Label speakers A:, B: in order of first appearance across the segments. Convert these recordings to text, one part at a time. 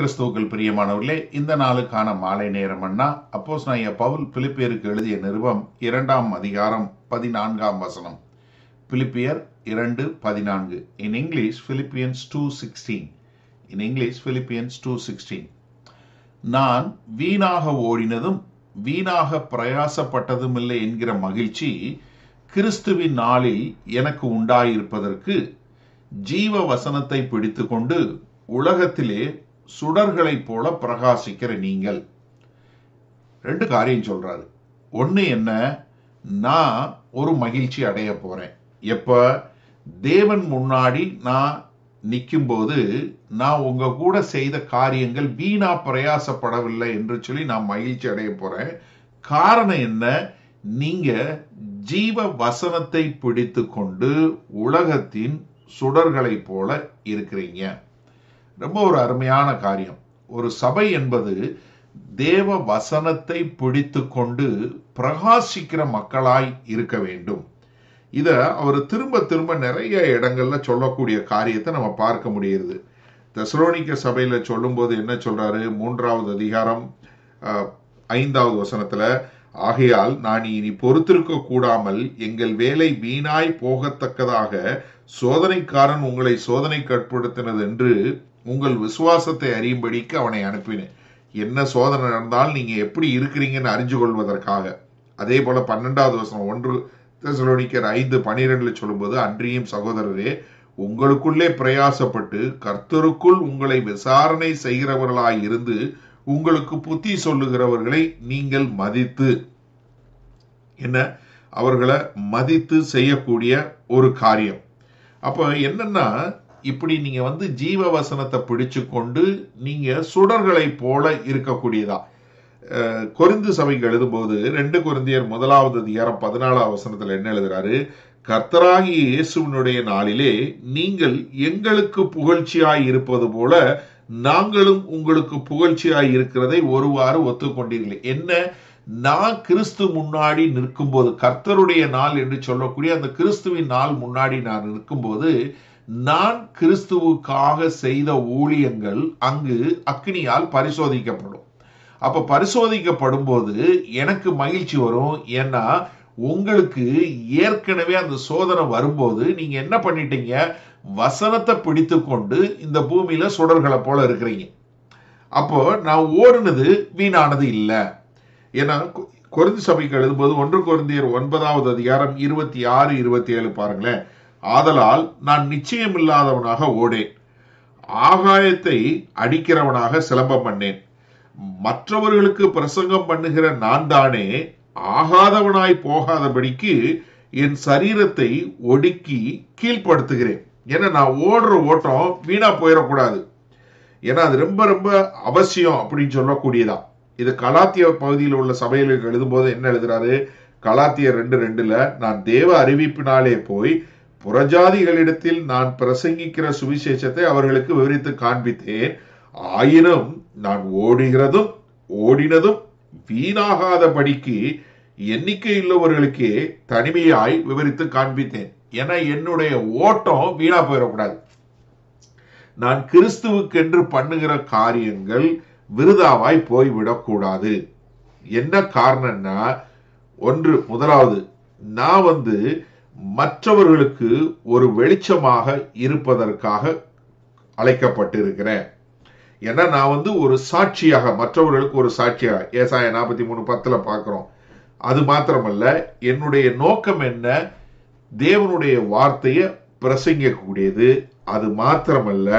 A: கிறிஸ்துவுக்கள் பிரியமானவர்களே இந்த நாளுக்கான மாலை நேரம் அண்ணா அப்போஸ் நாய பவுல் பிலிப்பியருக்கு எழுதிய நிருபம் இரண்டாம் அதிகாரம் பதினான்காம் வசனம் பிலிப்பியர் இரண்டு பதினான்கு in English Philippians two sixteen in English Philippians two sixteen நான் வீணாக ஓடினதும் வீணாக பிரயாசப்பட்டதும் இல்லை என்கிற மகிழ்ச்சி கிறிஸ்துவின் நாளில் எனக்கு உண்டாயிருப்பதற்கு ஜீவ வசனத்தை பிடித்துக்கொண்டு உலகத்திலே சுடர்களைப் போல பிரகாசிக்கிற நீங்கள் ரெண்டு காரியம் சொல்றாரு ஒன்று என்ன நான் ஒரு மகிழ்ச்சி அடைய போறேன் எப்போ தேவன் முன்னாடி நான் நிற்கும்போது நான் உங்க கூட செய்த காரியங்கள் வீணா பிரயாசப்படவில்லை என்று சொல்லி நான் மகிழ்ச்சி அடைய போறேன் காரணம் என்ன நீங்க ஜீவ வசனத்தை பிடித்து கொண்டு உலகத்தின் சுடர்களைப் போல இருக்கிறீங்க ரொம்ப ஒரு அருமையான காரியம் ஒரு சபை என்பது தேவ வசனத்தை பிடித்து கொண்டு பிரகாசிக்கிற மக்களாய் இருக்க வேண்டும் இதை அவர் திரும்ப திரும்ப நிறைய இடங்கள்ல சொல்லக்கூடிய காரியத்தை நம்ம பார்க்க முடியுது தெசலோனிக்க சபையில் சொல்லும்போது என்ன சொல்றாரு மூன்றாவது அதிகாரம் ஐந்தாவது வசனத்துல ஆகையால் நான் இனி பொறுத்திருக்க கூடாமல் எங்கள் வேலை வீணாய் போகத்தக்கதாக சோதனைக்காரன் உங்களை சோதனைக்கு கட்படுத்தினது என்று உங்கள் விசுவாசத்தை அறியும்படிக்கு அவனை அனுப்பினேன் என்ன சோதனை நடந்தால் நீங்கள் எப்படி இருக்கிறீங்கன்னு அறிஞ்சு கொள்வதற்காக அதே போல் பன்னெண்டாவது வசனம் ஒன்று தெசலோனிக்கர் ஐந்து பனிரெண்டில் சொல்லும்போது அன்றியும் சகோதரரே உங்களுக்குள்ளே பிரயாசப்பட்டு கர்த்தருக்குள் உங்களை விசாரணை செய்கிறவர்களாய் இருந்து உங்களுக்கு புத்தி சொல்லுகிறவர்களை நீங்கள் மதித்து என்ன அவர்களை மதித்து செய்யக்கூடிய ஒரு காரியம் அப்போ என்னன்னா இப்படி நீங்க வந்து ஜீவ வசனத்தை பிடிச்சு கொண்டு நீங்க சுடர்களை போல இருக்கக்கூடியதா குறிந்து சபைக்கு எழுதும்போது ரெண்டு குருந்தியர் முதலாவது அதிகாரம் பதினாலாம் வசனத்துல என்ன எழுதுறாரு கர்த்தராகி இயேசுவினுடைய நாளிலே நீங்கள் எங்களுக்கு புகழ்ச்சியாய் இருப்பது போல நாங்களும் உங்களுக்கு புகழ்ச்சியாய் இருக்கிறதை ஒருவாறு ஒத்துக்கொண்டீர்கள் என்ன நான் கிறிஸ்து முன்னாடி நிற்கும்போது கர்த்தருடைய நாள் என்று சொல்லக்கூடிய அந்த கிறிஸ்துவின் நாள் முன்னாடி நான் நிற்கும்போது நான் கிறிஸ்துவுக்காக செய்த ஊழியங்கள் அங்கு அக்னியால் பரிசோதிக்கப்படும் அப்ப பரிசோதிக்கப்படும் போது எனக்கு மகிழ்ச்சி வரும் ஏன்னா உங்களுக்கு ஏற்கனவே அந்த சோதனை வரும்போது நீங்க என்ன பண்ணிட்டீங்க வசனத்தை பிடித்து கொண்டு இந்த பூமியில சுடர்களை போல இருக்கிறீங்க அப்போ நான் ஓடுனது வீணானது இல்லை ஏன்னா குறைந்த சபைக்கு எழுதும்போது ஒன்று குறைந்தியர் ஒன்பதாவது அதிகாரம் இருபத்தி ஆறு இருபத்தி ஏழு பாருங்களேன் ஆதலால் நான் நிச்சயமில்லாதவனாக ஓடேன் ஆகாயத்தை அடிக்கிறவனாக சிலம்பம் பண்ணேன் மற்றவர்களுக்கு பிரசங்கம் பண்ணுகிற நான் தானே ஆகாதவனாய் போகாதபடிக்கு என் சரீரத்தை ஒடுக்கி கீழ்ப்படுத்துகிறேன் ஏன்னா நான் ஓடுற ஓட்டம் வீணா போயிடக்கூடாது ஏன்னா அது ரொம்ப ரொம்ப அவசியம் அப்படின்னு சொல்லக்கூடியதா இது கலாத்திய பகுதியில் உள்ள சபையில் எழுதும்போது என்ன எழுதுறாரு கலாத்திய ரெண்டு ரெண்டுல நான் தேவ அறிவிப்பினாலே போய் புறஜாதிகளிடத்தில் நான் பிரசங்கிக்கிற சுவிசேஷத்தை அவர்களுக்கு விவரித்து காண்பித்தேன் ஆயினும் நான் ஓடுகிறதும் ஓடினதும் வீணாகாதபடிக்கு எண்ணிக்கை உள்ளவர்களுக்கே தனிமையாய் விவரித்து காண்பித்தேன் என என்னுடைய ஓட்டம் வீணா போயிடக்கூடாது நான் கிறிஸ்துவுக்கென்று பண்ணுகிற காரியங்கள் விருதாவாய் போய்விடக்கூடாது என்ன காரணம்னா ஒன்று முதலாவது நான் வந்து மற்றவர்களுக்கு ஒரு வெளிச்சமாக இருப்பதற்காக அழைக்கப்பட்டிருக்கிறேன் ஏன்னா நான் வந்து ஒரு சாட்சியாக மற்றவர்களுக்கு ஒரு சாட்சியாக ஏசாய நாற்பத்தி மூணு பத்தில் பார்க்குறோம் அது மாத்திரமல்ல என்னுடைய நோக்கம் என்ன தேவனுடைய வார்த்தையை பிரசங்கிக்கக்கூடியது அது மாத்திரமல்ல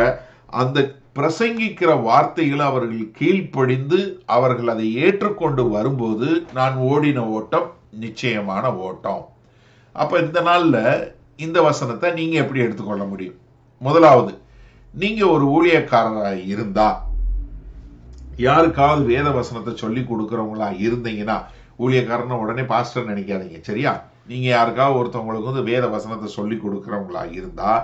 A: அந்த பிரசங்கிக்கிற வார்த்தைகளை அவர்கள் கீழ்ப்படிந்து அவர்கள் அதை ஏற்றுக்கொண்டு வரும்போது நான் ஓடின ஓட்டம் நிச்சயமான ஓட்டம் அப்போ இந்த நாளில் இந்த வசனத்தை நீங்கள் எப்படி எடுத்துக்கொள்ள முடியும் முதலாவது நீங்கள் ஒரு ஊழியக்காரராக இருந்தால் யாருக்காவது வேத வசனத்தை சொல்லி கொடுக்குறவங்களா இருந்தீங்கன்னா ஊழியக்காரன் உடனே பாஸ்டர் நினைக்காதீங்க சரியா நீங்கள் யாருக்காவது ஒருத்தவங்களுக்கு வந்து வேத வசனத்தை சொல்லி கொடுக்குறவங்களா இருந்தால்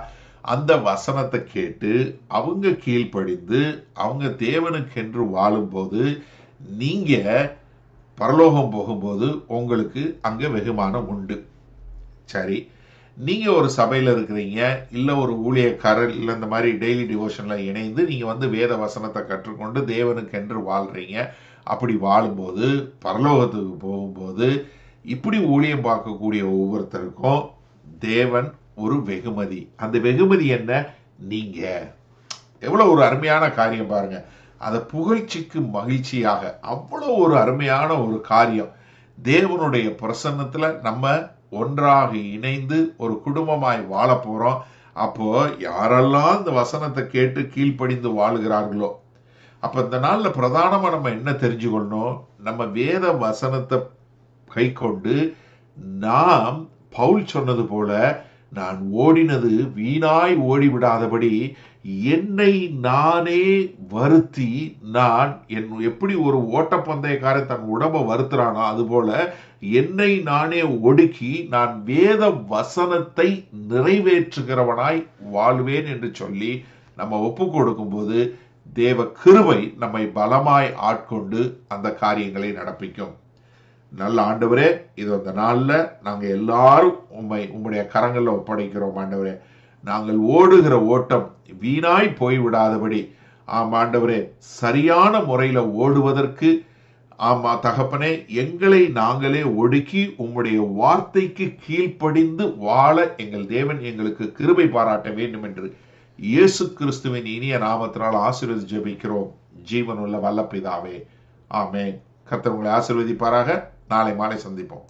A: அந்த வசனத்தை கேட்டு அவங்க கீழ்ப்படிந்து அவங்க தேவனுக்கென்று வாழும்போது நீங்கள் பரலோகம் போகும்போது உங்களுக்கு அங்கே வெகுமானம் உண்டு சரி நீங்கள் ஒரு சபையில் இருக்கிறீங்க இல்லை ஒரு ஊழியக்காரர் இல்லை இந்த மாதிரி டெய்லி டிவோஷனில் இணைந்து நீங்கள் வந்து வேத வசனத்தை கற்றுக்கொண்டு தேவனுக்கென்று வாழ்கிறீங்க அப்படி வாழும்போது பரலோகத்துக்கு போகும்போது இப்படி ஊழியம் பார்க்கக்கூடிய ஒவ்வொருத்தருக்கும் தேவன் ஒரு வெகுமதி அந்த வெகுமதி என்ன நீங்கள் எவ்வளோ ஒரு அருமையான காரியம் பாருங்க அதை புகழ்ச்சிக்கு மகிழ்ச்சியாக அவ்வளோ ஒரு அருமையான ஒரு காரியம் தேவனுடைய பிரசன்னத்தில் நம்ம ஒன்றாக இணைந்து ஒரு குடும்பமாய் வாழ போறோம் அப்போ யாரெல்லாம் இந்த வசனத்தை கேட்டு கீழ்ப்படிந்து வாழுகிறார்களோ அப்போ இந்த நாளில் பிரதானமாக நம்ம என்ன தெரிஞ்சுக்கொள்ளணும் நம்ம வேத வசனத்தை கை கொண்டு நாம் பவுல் சொன்னது போல நான் ஓடினது வீணாய் ஓடிவிடாதபடி என்னை நானே வருத்தி நான் என் எப்படி ஒரு ஓட்டப்பந்தயக்காரன் தன் உடம்பை வருத்துறானோ அதுபோல என்னை நானே ஒடுக்கி நான் வேத வசனத்தை நிறைவேற்றுகிறவனாய் வாழ்வேன் என்று சொல்லி நம்ம ஒப்பு கொடுக்கும்போது தேவ கிருவை நம்மை பலமாய் ஆட்கொண்டு அந்த காரியங்களை நடப்பிக்கும் நல்ல ஆண்டவரே இது அந்த நாளில் நாங்கள் எல்லாரும் உண்மை உங்களுடைய கரங்களில் ஒப்படைக்கிறோம் ஆண்டவரே நாங்கள் ஓடுகிற ஓட்டம் வீணாய் போய்விடாதபடி ஆம் ஆண்டவரே சரியான முறையில் ஓடுவதற்கு ஆமா தகப்பனே எங்களை நாங்களே ஒடுக்கி உம்முடைய வார்த்தைக்கு கீழ்ப்படிந்து வாழ எங்கள் தேவன் எங்களுக்கு கிருபை பாராட்ட வேண்டும் என்று இயேசு கிறிஸ்துவின் இனிய நாமத்தினால் ஆசீர்வதி ஜெபிக்கிறோம் ஜீவனுள்ள வல்லப்பிதாவே ஆமே கர்த்தர் உங்களை ஆசீர்வதிப்பாராக நாளை மாலை சந்திப்போம்